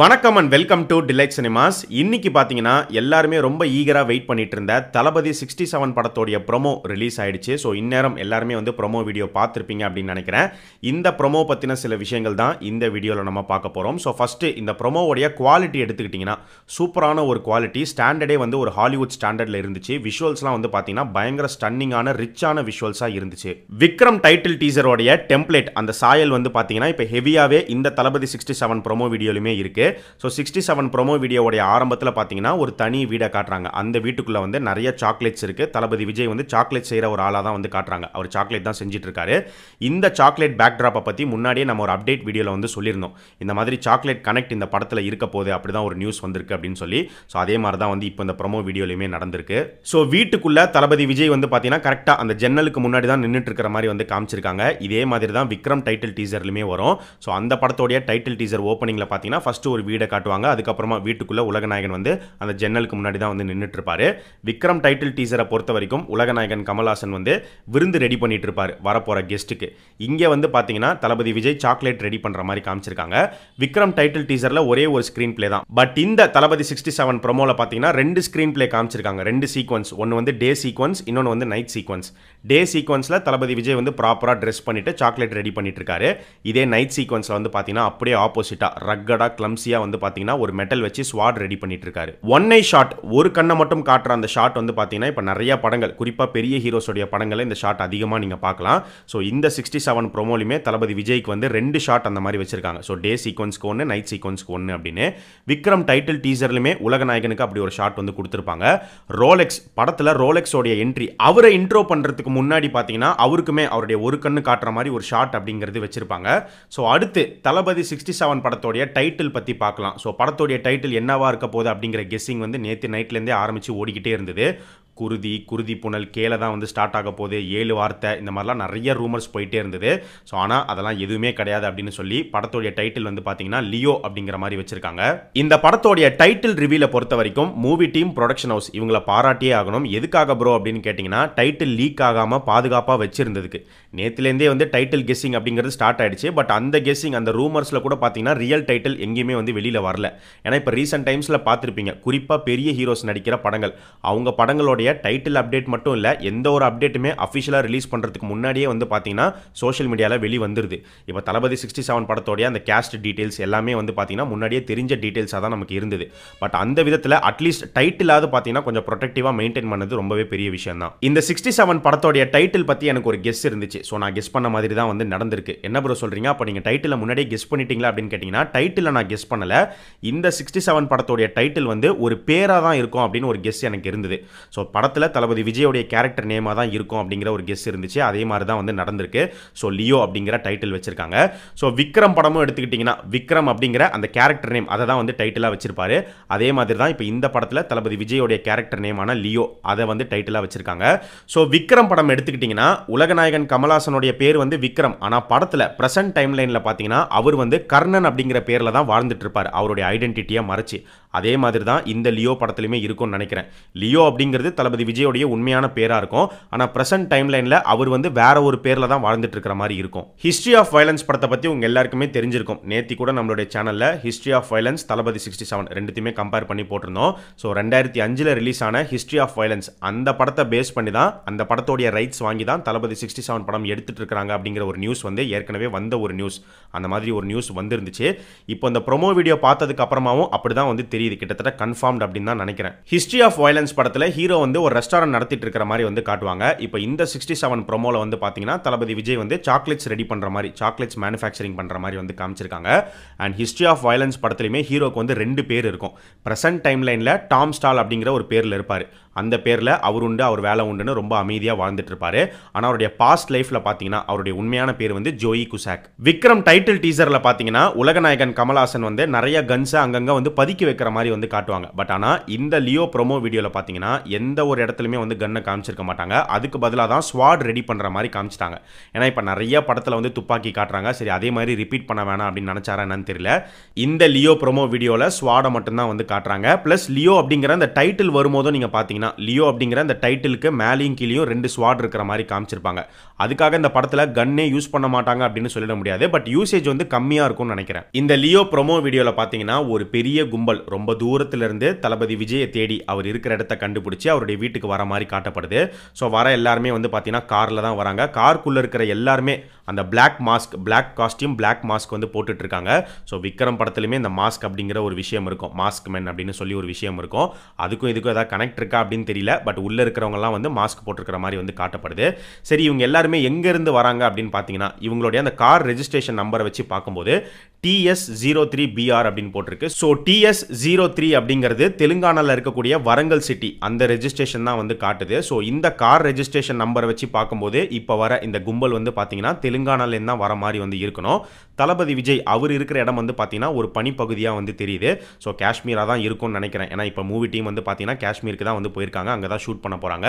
வணக்கம் and welcome to Delight Cinemas இன்னைக்கு பார்த்தீங்கன்னா எல்லாருமே ரொம்ப ஈகராக வெயிட் பண்ணிட்டு இருந்த தளபதி சிக்ஸ்டி செவன் படத்தோடைய ப்ரொமோ ரிலீஸ் ஆயிடுச்சு ஸோ இந்நேரம் எல்லாருமே வந்து ப்ரொமோ வீடியோ பார்த்துருப்பீங்க அப்படின்னு நினைக்கிறேன் இந்த ப்ரொமோ பற்றின சில விஷயங்கள் தான் இந்த வீடியோவில் நம்ம பார்க்க போகிறோம் ஸோ ஃபஸ்ட்டு இந்த ப்ரோமோவோடைய குவாலிட்டி எடுத்துக்கிட்டிங்கன்னா சூப்பரான ஒரு குவாலிட்டி ஸ்டாண்டர்டே வந்து ஒரு ஹாலிவுட் ஸ்டாண்டர்டில் இருந்துச்சு விஷுவல்ஸ்லாம் வந்து பார்த்தீங்கன்னா பயங்கர ஸ்டன்னிங்கான ரிச்சான விஷுவல்ஸாக இருந்துச்சு விக்ரம் டைட்டில் டீசரோடைய டெம்ப்ளேட் அந்த சாயல் வந்து பார்த்தீங்கன்னா இப்போ ஹெவியாகவே இந்த தளபதி சிக்ஸ்டி செவன் ப்ரொமோ வீடியோலையுமே இருக்குது இருக்குது ஸோ சிக்ஸ்டி செவன் ப்ரோமோ வீடியோடைய ஆரம்பத்தில் பார்த்தீங்கன்னா ஒரு தனி வீடை காட்டுறாங்க அந்த வீட்டுக்குள்ளே வந்து நிறைய சாக்லேட்ஸ் இருக்குது தளபதி விஜய் வந்து சாக்லேட் செய்கிற ஒரு ஆளாக தான் வந்து காட்டுறாங்க அவர் சாக்லேட் தான் செஞ்சுட்டு இருக்காரு இந்த சாக்லேட் பேக் ட்ராப்பை பற்றி முன்னாடியே நம்ம ஒரு அப்டேட் வீடியோவில் வந்து சொல்லியிருந்தோம் இந்த மாதிரி சாக்லேட் கனெக்ட் இந்த படத்தில் இருக்க போது அப்படி தான் ஒரு நியூஸ் வந்திருக்கு அப்படின்னு சொல்லி ஸோ அதே மாதிரி தான் வந்து இப்போ இந்த ப்ரொமோ வீடியோலையுமே நடந்திருக்கு ஸோ வீட்டுக்குள்ளே தளபதி விஜய் வந்து பார்த்தீங்கன்னா கரெக்டாக அந்த ஜன்னலுக்கு முன்னாடி தான் நின்றுட்டு இருக்கிற மாதிரி வந்து காமிச்சிருக்காங்க இதே மாதிரி தான் விக்ரம் டைட்டில் டீசர்லையுமே வரும் ஸோ அந்த படத்தோடைய டைட்டில் டீசர் ஓப்பனிங்கில் பார்த்தீங்கன்னா ஃபஸ்ட்டு ஒரு வீடை காட்டுவாங்க அதுக்கப்புறமா வீட்டுக்குள்ளே உலகநாயகன் வந்து அந்த ஜன்னலுக்கு முன்னாடி தான் வந்து நின்றுட்டு இருப்பார் விக்ரம் டைட்டில் டீசரை பொறுத்த வரைக்கும் உலகநாயகன் கமல்ஹாசன் வந்து விருந்து ரெடி பண்ணிட்டு இருப்பார் வரப்போகிற கெஸ்ட்டுக்கு இங்கே வந்து பார்த்தீங்கன்னா தளபதி விஜய் சாக்லேட் ரெடி பண்ணுற மாதிரி காமிச்சிருக்காங்க விக்ரம் டைட்டில் டீசரில் ஒரே ஒரு ஸ்க்ரீன் பிளே தான் பட் இந்த தளபதி சிக்ஸ்டி செவன் ப்ரொமோவில் பார்த்தீங்கன்னா ரெண்டு ஸ்க்ரீன் பிளே காமிச்சிருக்காங்க ரெண்டு சீக்வன்ஸ் ஒன்று வந்து டே சீக்வன்ஸ் இன்னொன்று வந்து நைட் சீக்வன்ஸ் டே சீக்வன்ஸில் தளபதி விஜய் வந்து ப்ராப்பராக ட்ரெஸ் பண்ணிட்டு சாக்லேட் ரெடி பண்ணிட்டு இருக்காரு இதே நைட் சீக்வன்ஸில் வந்து பார்த்தீங்கன்னா அப்படியே ஆப்போசிட்டாக ரக்கடாக கிளம்ஸ் ஈஸியாக வந்து பார்த்தீங்கன்னா ஒரு மெட்டல் வச்சு ஸ்வாட் ரெடி பண்ணிட்டு இருக்காரு ஒன் ஐ ஷாட் ஒரு கண்ணை மட்டும் காட்டுற அந்த ஷாட் வந்து பார்த்தீங்கன்னா இப்போ நிறைய படங்கள் குறிப்பாக பெரிய ஹீரோஸோடைய படங்களை இந்த ஷாட் அதிகமாக நீங்கள் பார்க்கலாம் ஸோ இந்த சிக்ஸ்டி செவன் ப்ரோமோலையுமே தளபதி விஜய்க்கு வந்து ரெண்டு ஷாட் அந்த மாதிரி வச்சிருக்காங்க ஸோ டே சீக்வன்ஸ்க்கு ஒன்று நைட் சீக்வன்ஸ்க்கு ஒன்று அப்படின்னு விக்ரம் டைட்டில் டீசர்லையுமே உலகநாயகனுக்கு அப்படி ஒரு ஷாட் வந்து கொடுத்துருப்பாங்க ரோலெக்ஸ் படத்தில் ரோலெக்ஸோடைய என்ட்ரி அவரை இன்ட்ரோ பண்ணுறதுக்கு முன்னாடி பார்த்தீங்கன்னா அவருக்குமே அவருடைய ஒரு கண்ணு காட்டுற மாதிரி ஒரு ஷாட் அப்படிங்கிறது வச்சிருப்பாங்க ஸோ அடுத்து தளபதி சிக்ஸ்டி செவன் படத்தோடைய டைட்டில் பற்றி பற்றி பார்க்கலாம் ஸோ படத்துடைய டைட்டில் என்னவாக இருக்க போகுது அப்படிங்கிற கெஸ்ஸிங் வந்து நேற்று நைட்லேருந்தே ஆரம்பித்து ஓடிக்கிட்டே இருந்தது குருதி குருதி புனல் கேலை தான் வந்து ஸ்டார்ட் ஆக போகுது ஏழு வார்த்தை இந்த மாதிரிலாம் நிறைய ரூமர்ஸ் போயிட்டே இருந்தது ஸோ ஆனால் அதெல்லாம் எதுவுமே கிடையாது அப்படின்னு சொல்லி படத்தோடைய டைட்டில் வந்து பார்த்தீங்கன்னா லியோ அப்படிங்கிற மாதிரி வச்சிருக்காங்க இந்த படத்தோடைய டைட்டில் ரிவியூல பொறுத்த வரைக்கும் மூவி டீம் ப்ரொடக்ஷன் ஹவுஸ் இவங்கள பாராட்டியே ஆகணும் எதுக்காக ப்ரோ அப்படின்னு கேட்டிங்கன்னா டைட்டில் லீக் ஆகாமல் பாதுகாப்பாக வச்சிருந்ததுக்கு நேற்றுலேருந்தே வந்து டைட்டில் கெஸ்ஸிங் அப்படிங்கிறது ஸ்டார்ட் ஆயிடுச்சு பட் அந்த கெஸ்ஸிங் அந்த ரூமர்ஸில் கூட பார்த்தீங்கன்னா ரியல் டைட்டில் எங்கேயுமே வந்து வெளியில் வரல ஏன்னா இப்போ ரீசெண்ட் டைம்ஸில் பார்த்துருப்பீங்க குறிப்பாக பெரிய ஹீரோஸ் நடிக்கிற படங்கள் அவங்க படங்களோட படத்தோடைய டைட்டில் அப்டேட் மட்டும் இல்லை எந்த ஒரு அப்டேட்டுமே அஃபிஷியலாக ரிலீஸ் பண்ணுறதுக்கு முன்னாடியே வந்து பார்த்தீங்கன்னா சோஷியல் மீடியாவில் வெளி வந்துருது இப்போ தளபதி சிக்ஸ்டி செவன் படத்தோடைய அந்த கேஸ்ட் டீட்டெயில்ஸ் எல்லாமே வந்து பார்த்தீங்கன்னா முன்னாடியே தெரிஞ்ச டீட்டெயில்ஸாக தான் நமக்கு இருந்தது பட் அந்த விதத்தில் அட்லீஸ்ட் டைட்டிலாவது பார்த்தீங்கன்னா கொஞ்சம் ப்ரொடக்டிவாக மெயின்டைன் பண்ணது ரொம்பவே பெரிய விஷயம் தான் இந்த சிக்ஸ்டி செவன் படத்தோடைய டைட்டில் பற்றி எனக்கு ஒரு கெஸ் இருந்துச்சு ஸோ நான் கெஸ் பண்ண மாதிரி தான் வந்து நடந்திருக்கு என்ன ப்ரோ சொல்கிறீங்க அப்போ நீங்கள் டைட்டில் முன்னாடியே கெஸ் பண்ணிட்டீங்களா அப்படின்னு கேட்டிங்கன்னா டைட்டில் நான் கெஸ் பண்ணலை இந்த சிக்ஸ்டி செவன் படத்தோடைய டைட்டில் வந்து ஒரு பேராக தான் இருக்கும் அப்படின்னு ஒரு கெஸ் எனக்கு இருந்தது ஸோ படத்தில் தளபதி விஜயோடைய கேரக்டர் நேமாக தான் இருக்கும் அப்படிங்கிற ஒரு கெஸ் இருந்துச்சு அதே மாதிரி தான் வந்து நடந்திருக்கு ஸோ லியோ அப்படிங்கிற டைட்டில் வச்சிருக்காங்க ஸோ விக்ரம் படமும் எடுத்துக்கிட்டிங்கன்னா விக்ரம் அப்படிங்கிற அந்த கேரக்டர் நேம் அதை தான் வந்து டைட்டிலாக வச்சிருப்பாரு அதே மாதிரி தான் இப்போ இந்த படத்தில் தளபதி விஜயோடைய கேரக்டர் நேமான லியோ அதை வந்து டைட்டிலாக வச்சிருக்காங்க ஸோ விக்ரம் படம் எடுத்துக்கிட்டிங்கன்னா உலகநாயகன் கமலாசனுடைய பேர் வந்து விக்ரம் ஆனால் படத்தில் ப்ரெசன்ட் டைம்லைனில் பார்த்தீங்கன்னா அவர் வந்து கர்ணன் அப்படிங்கிற பேரில் தான் வாழ்ந்துட்டு இருப்பார் அவருடைய ஐடென்டிட்டியை மறைச்சு அதே மாதிரி தான் இந்த லியோ படத்துலையுமே இருக்கும்னு நினைக்கிறேன் லியோ அப்படிங்கிறது தளபதி விஜயோடைய உண்மையான பேராக இருக்கும் ஆனால் ப்ரெசன்ட் டைம்லைனில் அவர் வந்து வேற ஒரு பேரில் தான் வாழ்ந்துட்டு இருக்கிற மாதிரி இருக்கும் ஹிஸ்ட்ரி ஆஃப் வயலன்ஸ் படத்தை பற்றி உங்கள் எல்லாருக்குமே தெரிஞ்சிருக்கும் நேற்று கூட நம்மளுடைய சேனலில் history of violence Thalapathy sixty seven ரெண்டுத்தையுமே கம்பேர் பண்ணி போட்டிருந்தோம் ஸோ ரெண்டாயிரத்தி அஞ்சில் ரிலீஸ் ஆன ஹிஸ்ட்ரி ஆஃப் வயலன்ஸ் அந்த படத்தை பேஸ் பண்ணி தான் அந்த படத்தோடைய ரைட்ஸ் வாங்கி தான் தளபதி சிக்ஸ்டி செவன் படம் எடுத்துகிட்டு இருக்கிறாங்க அப்படிங்கிற ஒரு நியூஸ் வந்து ஏற்கனவே வந்த ஒரு நியூஸ் அந்த மாதிரி ஒரு நியூஸ் வந்துருந்துச்சு இப்போ இந்த ப்ரொமோ வீடியோ பார்த்ததுக்கு அப்புறமாவும் அப்படி தான் வந்து தெரியும் தெரியுது கிட்டத்தட்ட கன்ஃபார்ம் அப்படின்னு தான் நினைக்கிறேன் ஹிஸ்டரி ஆஃப் வயலன்ஸ் படத்தில் ஹீரோ வந்து ஒரு ரெஸ்டாரண்ட் நடத்திட்டு இருக்கிற மாதிரி வந்து காட்டுவாங்க இப்போ இந்த சிக்ஸ்டி செவன் ப்ரோமோவில் வந்து பார்த்தீங்கன்னா தளபதி விஜய் வந்து சாக்லேட்ஸ் ரெடி பண்ணுற மாதிரி சாக்லேட்ஸ் மேனுஃபேக்சரிங் பண்ணுற மாதிரி வந்து காமிச்சிருக்காங்க அண்ட் ஹிஸ்ட்ரி ஆஃப் வயலன்ஸ் படத்துலையுமே ஹீரோக்கு வந்து ரெண்டு பேர் இருக்கும் ப்ரெசன்ட் டைம்லைனில் டாம் ஸ்டால் அப்படிங்கிற ஒரு பேரில் இருப்பார் அந்த பேரில் அவர் உண்டு அவர் வேலை உண்டுன்னு ரொம்ப அமைதியாக வாழ்ந்துட்டு இருப்பாரு ஆனால் அவருடைய பாஸ்ட் லைஃப்பில் பார்த்தீங்கன்னா அவருடைய உண்மையான பேர் வந்து ஜோயி குசாக் விக்ரம் டைட்டில் டீசரில் பார்த்தீங்கன்னா உலகநாயகன் கமல்ஹாசன் வந்து நிறைய கன்ஸை அங்கங்கே வந்து பதுக்கி வைக்கிற மாதிரி வந்து காட்டுவாங்க பட் ஆனால் இந்த லியோ ப்ரோமோ வீடியோவில் பார்த்தீங்கன்னா எந்த ஒரு இடத்துலையுமே வந்து கன்னை காமிச்சிருக்க மாட்டாங்க அதுக்கு பதிலாக தான் ஸ்வாட் ரெடி பண்ணுற மாதிரி காமிச்சிட்டாங்க ஏன்னா இப்போ நிறைய படத்தில் வந்து துப்பாக்கி காட்டுறாங்க சரி அதே மாதிரி ரிப்பீட் பண்ண வேணாம் அப்படின்னு நினச்சாரா என்னன்னு தெரியல இந்த லியோ ப்ரோமோ வீடியோவில் ஸ்வாடை மட்டும்தான் வந்து காட்டுறாங்க ப்ளஸ் லியோ அப்படிங்கிற அந்த டைட்டில் வரும்போதும் நீங்கள் பார்த்தீங்கன்னா பார்த்தீங்கன்னா லியோ அப்படிங்கிற அந்த டைட்டிலுக்கு மேலேயும் கீழேயும் ரெண்டு ஸ்வாட் இருக்கிற மாதிரி காமிச்சிருப்பாங்க அதுக்காக இந்த படத்தில் கன்னே யூஸ் பண்ண மாட்டாங்க அப்படின்னு சொல்லிட முடியாது பட் யூசேஜ் வந்து கம்மியாக இருக்கும்னு நினைக்கிறேன் இந்த லியோ ப்ரொமோ வீடியோவில் பார்த்தீங்கன்னா ஒரு பெரிய கும்பல் ரொம்ப தூரத்திலிருந்து தளபதி விஜயை தேடி அவர் இருக்கிற இடத்த கண்டுபிடிச்சி அவருடைய வீட்டுக்கு வர மாதிரி காட்டப்படுது ஸோ வர எல்லாருமே வந்து பார்த்தீங்கன்னா காரில் தான் வராங்க கார்க்குள்ளே இருக்கிற எல்லாருமே அந்த black mask black costume black mask வந்து இருக்காங்க ஸோ விக்ரம் படத்துலையுமே இந்த மாஸ்க் அப்படிங்கிற ஒரு விஷயம் இருக்கும் மாஸ்க் மென் அப்படின்னு சொல்லி ஒரு விஷயம் இருக்கும் அதுக்கும் இதுக்கும் ஏதாவது கனெக்ட் இருக்கா அப்படின்னு தெரியல பட் உள்ளே இருக்கிறவங்கலாம் வந்து மாஸ்க் போட்டிருக்கிற மாதிரி வந்து காட்டப்படுது சரி இவங்க எல்லாருமே எங்கேருந்து வராங்க அப்படின்னு பார்த்தீங்கன்னா இவங்களுடைய அந்த கார் ரெஜிஸ்ட்ரேஷன் நம்பரை வச்சு பார்க்கும்போது டிஎஸ் ஜீரோ த்ரீ பிஆர் அப்படின்னு போட்டிருக்கு ஸோ டிஎஸ் ஜீரோ த்ரீ அப்படிங்கிறது தெலுங்கானாவில் இருக்கக்கூடிய வரங்கல் சிட்டி அந்த ரெஜிஸ்ட்ரேஷன் தான் வந்து காட்டுது ஸோ இந்த கார் ரெஜிஸ்ட்ரேஷன் நம்பரை வச்சு பார்க்கும்போது இப்போ வர இந்த கும்பல் வந்து பார்த்தீங்கன்னா தெலுங்கானாலேருந்து தான் வர மாதிரி வந்து இருக்கணும் தளபதி விஜய் அவர் இருக்கிற இடம் வந்து பார்த்தீங்கன்னா ஒரு பனிப்பகுதியாக வந்து தெரியுது ஸோ காஷ்மீராக தான் இருக்கும்னு நினைக்கிறேன் ஏன்னா இப்போ மூவி டீம் வந்து பார்த்தீங்கன்னா காஷ்மீருக்கு தான் வந்து போயிருக்காங்க அங்கே தான் ஷூட் பண்ண போகிறாங்க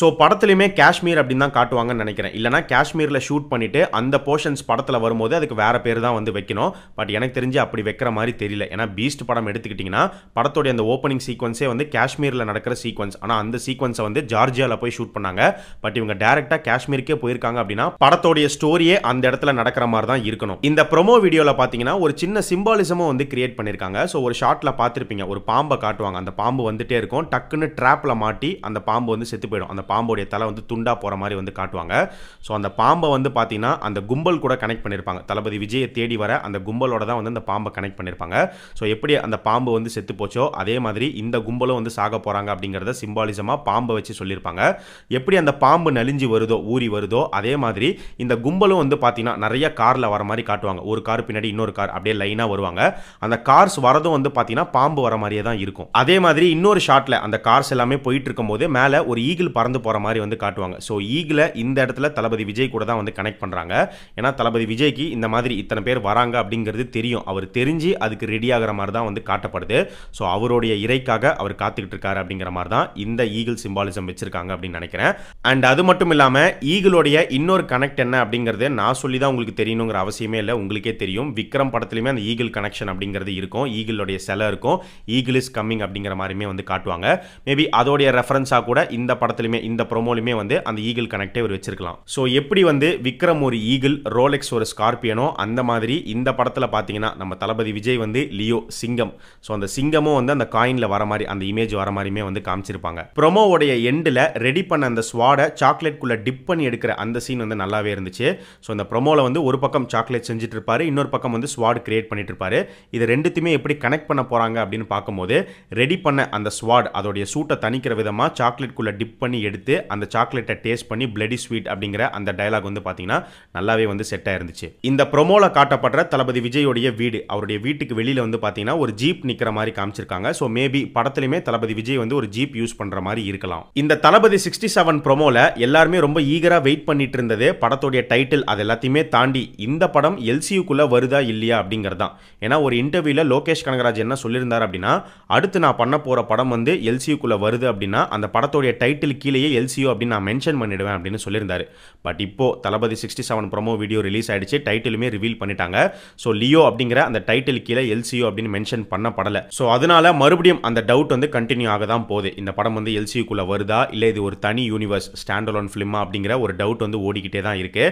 ஸோ படத்துலையுமே காஷ்மீர் அப்படின்னு தான் காட்டுவாங்கன்னு நினைக்கிறேன் இல்லைனா காஷ்மீரில் ஷூட் பண்ணிவிட்டு அந்த போர்ஷன்ஸ் படத்தில் வரும்போது அதுக்கு வேறு பேர் தான் வந்து வைக்கணும் பட் எனக்கு தெரிஞ்சு அப்படி வைக்கிற மாதிரி தெரியல ஏன்னா பீஸ்ட் படம் எடுத்துக்கிட்டிங்கன்னா படத்தோடைய அந்த ஓப்பனிங் சீக்வன்ஸே வந்து காஷ்மீரில் நடக்கிற சீக்வன்ஸ் ஆனால் அந்த சீக்வன்ஸை வந்து ஜார்ஜியாவில் போய் ஷூட் பண்ணாங்க பட் இவங்க டேரெக்டாக காஷ்மீருக்கே போயிருக்காங்க அப்படின்னா படத்தோடைய ஸ்டோரியே அந்த இடத்துல நடக்கிற மாதிரி தான் இருக்கணும் இந்த ப்ரொமோ வீடியோவில் பார்த்தீங்கன்னா ஒரு சின்ன சிம்பாலிசமும் வந்து கிரியேட் பண்ணியிருக்காங்க ஸோ ஒரு ஷார்ட்டில் பார்த்துருப்பீங்க ஒரு பாம்பை காட்டுவாங்க அந்த பாம்பு வந்துட்டே இருக்கும் டக்குன்னு ட்ராப்பில் மாட்டி அந்த பாம்பு வந்து செத்து போயிடும் அந்த பாம்புடைய தலை வந்து துண்டா போகிற மாதிரி வந்து காட்டுவாங்க ஸோ அந்த பாம்பை வந்து பார்த்தீங்கன்னா அந்த கும்பல் கூட கனெக்ட் பண்ணியிருப்பாங்க தளபதி விஜயை தேடி வர அந்த கும்பல் கும்பலோட தான் வந்து அந்த பாம்பை கனெக்ட் பண்ணியிருப்பாங்க ஸோ எப்படி அந்த பாம்பு வந்து செத்து போச்சோ அதே மாதிரி இந்த கும்பலும் வந்து சாக போகிறாங்க அப்படிங்கிறத சிம்பாலிசமாக பாம்பை வச்சு சொல்லியிருப்பாங்க எப்படி அந்த பாம்பு நலிஞ்சு வருதோ ஊறி வருதோ அதே மாதிரி இந்த கும்பலும் வந்து பார்த்தீங்கன்னா நிறைய காரில் வர மாதிரி காட்டுவாங்க ஒரு கார் பின்னாடி இன்னொரு கார் அப்படியே லைனாக வருவாங்க அந்த கார்ஸ் வரதும் வந்து பார்த்தீங்கன்னா பாம்பு வர மாதிரியே தான் இருக்கும் அதே மாதிரி இன்னொரு ஷாட்டில் அந்த கார்ஸ் எல்லாமே போயிட்டு இருக்கும்போது மேலே ஒரு ஈகிள் பறந்து போகிற மாதிரி வந்து காட்டுவாங்க ஸோ ஈகிளை இந்த இடத்துல தளபதி விஜய் கூட தான் வந்து கனெக்ட் பண்ணுறாங்க ஏன்னா தளபதி விஜய்க்கு இந்த மாதிரி இத்தனை பேர் வராங்க அப்படிங்கிற அப்படிங்கிறது தெரியும் அவர் தெரிஞ்சு அதுக்கு ரெடி ஆகிற மாதிரி தான் வந்து காட்டப்படுது ஸோ அவருடைய இறைக்காக அவர் காத்துக்கிட்டு இருக்காரு அப்படிங்கிற மாதிரி தான் இந்த ஈகிள் சிம்பாலிசம் வச்சிருக்காங்க அப்படின்னு நினைக்கிறேன் அண்ட் அது மட்டும் இல்லாமல் ஈகிளுடைய இன்னொரு கனெக்ட் என்ன அப்படிங்கிறது நான் சொல்லி தான் உங்களுக்கு தெரியணுங்கிற அவசியமே இல்லை உங்களுக்கே தெரியும் விக்ரம் படத்துலையுமே அந்த ஈகிள் கனெக்ஷன் அப்படிங்கிறது இருக்கும் ஈகிளுடைய செலை இருக்கும் ஈகிள் இஸ் கம்மிங் அப்படிங்கிற மாதிரியுமே வந்து காட்டுவாங்க மேபி அதோடைய ரெஃபரன்ஸாக கூட இந்த படத்துலையுமே இந்த ப்ரொமோலையுமே வந்து அந்த ஈகிள் கனெக்டே இவர் வச்சிருக்கலாம் ஸோ எப்படி வந்து விக்ரம் ஒரு ஈகிள் ரோலெக்ஸ் ஒரு ஸ்கார்பியனோ அந்த மாதிரி இந்த படத்தில் படத்தில் பார்த்தீங்கன்னா நம்ம தளபதி விஜய் வந்து லியோ சிங்கம் ஸோ அந்த சிங்கமும் வந்து அந்த காயினில் வர மாதிரி அந்த இமேஜ் வர மாதிரியுமே வந்து காமிச்சிருப்பாங்க ப்ரொமோவோடைய எண்டில் ரெடி பண்ண அந்த ஸ்வாடை சாக்லேட்குள்ளே டிப் பண்ணி எடுக்கிற அந்த சீன் வந்து நல்லாவே இருந்துச்சு ஸோ அந்த ப்ரொமோவில் வந்து ஒரு பக்கம் சாக்லேட் செஞ்சுட்டு இருப்பாரு இன்னொரு பக்கம் வந்து ஸ்வாட் கிரியேட் பண்ணிட்டு இருப்பாரு இது ரெண்டுத்தையுமே எப்படி கனெக்ட் பண்ண போகிறாங்க அப்படின்னு பார்க்கும்போது ரெடி பண்ண அந்த ஸ்வாட் அதோடைய சூட்டை தணிக்கிற விதமாக சாக்லேட்குள்ளே டிப் பண்ணி எடுத்து அந்த சாக்லேட்டை டேஸ்ட் பண்ணி பிளடி ஸ்வீட் அப்படிங்கிற அந்த டைலாக் வந்து பார்த்தீங்கன்னா நல்லாவே வந்து செட் ஆயிருந்துச்சு இந்த ப்ரொமோவில் காட்டப்படுற தளபதி விஜயோடைய வீடு அவருடைய வீட்டுக்கு வெளியில் வந்து பார்த்தீங்கன்னா ஒரு ஜீப் நிற்கிற மாதிரி காமிச்சிருக்காங்க ஸோ மேபி படத்துலையுமே தளபதி விஜய் வந்து ஒரு ஜீப் யூஸ் பண்ணுற மாதிரி இருக்கலாம் இந்த தளபதி சிக்ஸ்டி செவன் ப்ரோமோவில் எல்லாருமே ரொம்ப ஈகராக வெயிட் பண்ணிட்டு இருந்தது படத்துடைய டைட்டில் அது எல்லாத்தையுமே தாண்டி இந்த படம் எல்சியூக்குள்ளே வருதா இல்லையா அப்படிங்கிறது தான் ஏன்னா ஒரு இன்டர்வியூவில் லோகேஷ் கனகராஜ் என்ன சொல்லியிருந்தார் அப்படின்னா அடுத்து நான் பண்ண போகிற படம் வந்து எல்சியூக்குள்ளே வருது அப்படின்னா அந்த படத்துடைய டைட்டில் கீழேயே எல்சியூ அப்படின்னு நான் மென்ஷன் பண்ணிடுவேன் அப்படின்னு சொல்லியிருந்தார் பட் இப்போ Thalapathy sixty seven promo video release ஆயிடுச்சு டைட்டிலுமே ரிவீல் பண்ணிட்டாங்க ஸோ லியோ அப்படிங்கிற அந்த டைட்டில் கீழே எல்சியோ அப்படின்னு மென்ஷன் பண்ணப்படலை ஸோ அதனால மறுபடியும் அந்த டவுட் வந்து கண்டினியூ ஆக தான் போகுது இந்த படம் வந்து எல்சியூக்குள்ளே வருதா இல்லை இது ஒரு தனி யூனிவர்ஸ் ஸ்டாண்ட் அலோன் ஃபிலிமா அப்படிங்கிற ஒரு டவுட் வந்து ஓடிக்கிட்டே தான் இருக்கு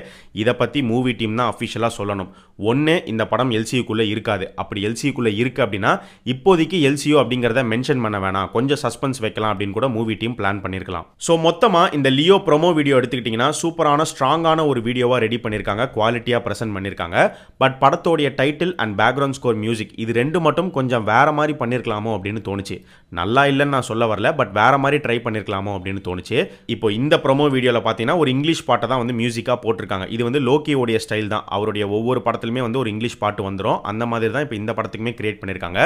இதை பற்றி மூவி டீம் தான் அஃபிஷியலாக சொல்லணும் ஒன்று இந்த படம் எல்சியூக்குள்ளே இருக்காது அப்படி எல்சியூக்குள்ளே இருக்குது அப்படின்னா இப்போதைக்கு எல்சியோ அப்படிங்கிறத மென்ஷன் பண்ண வேணாம் கொஞ்சம் சஸ்பென்ஸ் வைக்கலாம் அப்படின்னு கூட மூவி டீம் பிளான் பண்ணியிருக்கலாம் ஸோ மொத்தமாக இந்த லியோ ப்ரொமோ வீடியோ எடுத்துக்கிட்டிங்கன்னா சூப்பரான ஸ்ட்ராங்கான ஒரு வீடியோவாக ரெடி பண்ணியிருக்காங்க குவாலிட்டியாக ப்ரெசென்ட் பண்ணியிருக்காங்க பட் படத்தோடைய title and background score music இது ரெண்டு மட்டும் கொஞ்சம் வேறு மாதிரி பண்ணியிருக்கலாமோ அப்படின்னு தோணுச்சு நல்லா இல்லைன்னு நான் சொல்ல வரல பட் வேறு மாதிரி ட்ரை பண்ணியிருக்கலாமோ அப்படின்னு தோணுச்சு இப்போ இந்த ப்ரொமோ வீடியோவில் பார்த்தீங்கன்னா ஒரு இங்கிலீஷ் பாட்டை தான் வந்து மியூசிக்காக போட்டிருக்காங்க இது வந்து லோக்கியோடைய ஸ்டைல் தான் அவருடைய ஒவ்வொரு படத்துலையுமே வந்து ஒரு இங்கிலீஷ் பாட்டு வந்துடும் அந்த மாதிரி தான் இப்போ இந்த படத்துக்குமே கிரியேட் பண்ணியிருக்காங்க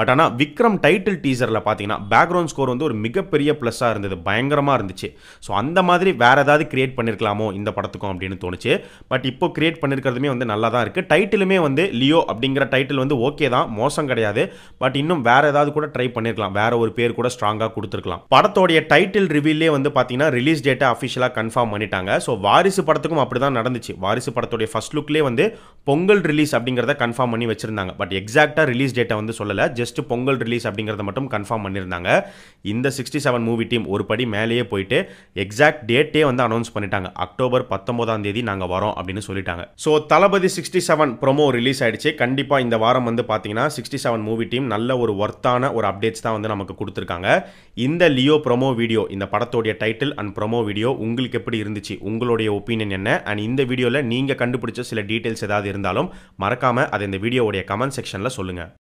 பட் ஆனால் விக்ரம் டைட்டில் டீசரில் பார்த்தீங்கன்னா பேக்ரவுண்ட் ஸ்கோர் வந்து ஒரு மிகப்பெரிய ப்ளஸ்ஸாக இருந்தது பயங்கரமாக இருந்துச்சு ஸோ அந்த மாதிரி வேறு ஏதாவது கிரியேட் பண்ணியிருக்கலாமோ இந்த படத்துக்கும் அப்படின்னு தோணுச்சு பட் இப்போ கிரியேட் பண்ணியிருக்கிறதுமே வந்து நல்லா தான் இருக்குது டைட்டிலுமே வந்து லியோ அப்படிங்கிற டைட்டில் வந்து ஓகே தான் மோசம் கிடையாது பட் இன்னும் வேறு ஏதாவது கூட ட்ரை பண்ணிருக்கலாம் வேறு ஒரு பேர் கூட ஸ்ட்ராங்காக கொடுத்துருக்கலாம் படத்தோடைய டைட்டில் ரிவியூலே வந்து பார்த்தீங்கன்னா ரிலீஸ் டேட்டை அஃபிஷியலாக கன்ஃபார்ம் பண்ணிட்டாங்க ஸோ வாரிசு படத்துக்கும் அப்படி தான் நடந்துச்சு வாரிசு படத்துடைய ஃபர்ஸ்ட் லுக்லேயே வந்து பொங்கல் ரிலீஸ் அப்படிங்கிறத கன்ஃபார்ம் பண்ணி வச்சிருந்தாங்க பட் எக்ஸாக்டாக ரிலீஸ் டேட்டை வந்து சொல்லலை ஜஸ்ட் பொங்கல் ரிலீஸ் அப்படிங்கிறத மட்டும் கன்ஃபார்ம் பண்ணியிருந்தாங்க இந்த சிக்ஸ்டி செவன் மூவி டீம் ஒரு படி மேலேயே போயிட்டு எக்ஸாக்ட் டேட்டே வந்து அனௌன்ஸ் பண்ணிட்டாங்க அக்டோபர் பத்தொன்பதாம் தேதி நாங்கள் வரோம் அப்படின்னு சொல்லிட்டாங்க so Thalapathy sixty seven promo release ஆகிடுச்சு கண்டிப்பாக இந்த வாரம் வந்து பார்த்தீங்கன்னா சிக்ஸ்டி செவன் மூவி டீம் நல்ல ஒரு ஒர்த்தான ஒரு அப்டேட்ஸ் தான் வந்து நமக்கு கொடுத்துருக்காங்க இந்த லியோ ப்ரொமோ வீடியோ இந்த படத்தோடைய டைட்டில் அண்ட் ப்ரொமோ வீடியோ உங்களுக்கு எப்படி இருந்துச்சு உங்களுடைய ஒப்பீனியன் என்ன அண்ட் இந்த வீடியோவில் நீங்கள் கண்டுபிடிச்ச சில டீட்டெயில்ஸ் ஏதாவது இருந்தாலும் மறக்காமல் அதை இந்த வீடியோவுடைய கமெண்ட் செக்ஷனில் சொல்லுங்கள்